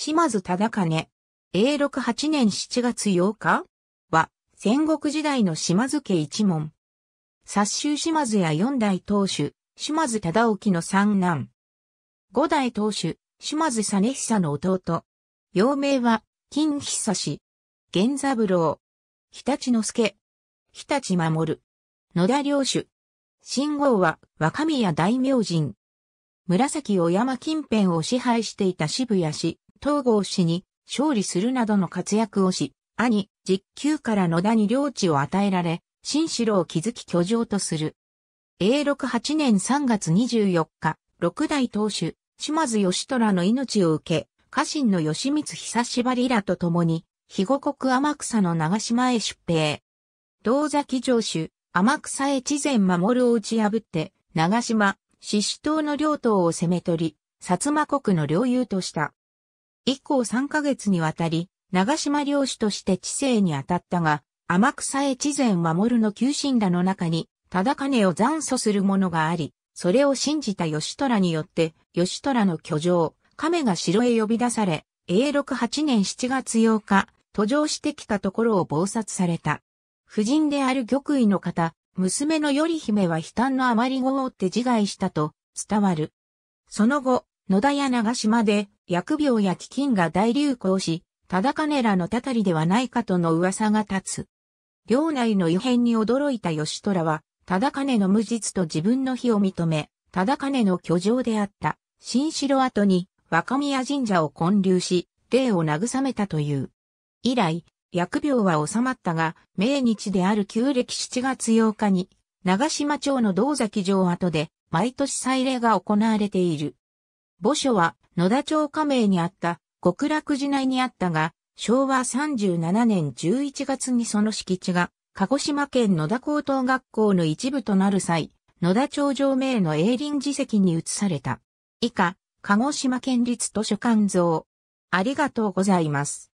島津忠兼。永禄8年7月8日は、戦国時代の島津家一門。殺衆島津や四代当主、島津忠興の三男。五代当主、島津実久の弟。幼名は、金久氏。源三郎。日立之助。日立守。野田領主。信号は、若宮大明神。紫小山近辺を支配していた渋谷氏、東郷氏に勝利するなどの活躍をし、兄、実級から野田に領地を与えられ、新城を築き居城とする。永禄8年3月24日、六代当主、島津義虎の命を受け、家臣の吉光久しばりらと共に、肥後国天草の長島へ出兵。道崎城主、天草へ知前守を打ち破って、長島、獅子島の領土を攻め取り、薩摩国の領有とした。以降3ヶ月にわたり、長島領主として知性に当たったが、天草へ知前守の求心らの中に、忠金を残訴する者があり、それを信じた吉虎によって、吉虎の居城、亀が城へ呼び出され、永禄8年7月8日、途上してきたところを暴殺された。夫人である玉位の方、娘の頼姫は悲嘆のあまりごおって自害したと伝わる。その後、野田や長島で薬病や飢饉が大流行し、忠金らのたたりではないかとの噂が立つ。領内の異変に驚いた吉虎は、忠金の無実と自分の非を認め、忠金の居城であった、新城跡に若宮神社を建立し、霊を慰めたという。以来、薬病は収まったが、命日である旧暦7月8日に、長島町の道崎城跡で、毎年祭礼が行われている。墓所は、野田町加盟にあった極楽寺内にあったが、昭和37年11月にその敷地が鹿児島県野田高等学校の一部となる際、野田町上名の永林寺跡に移された。以下、鹿児島県立図書館像。ありがとうございます。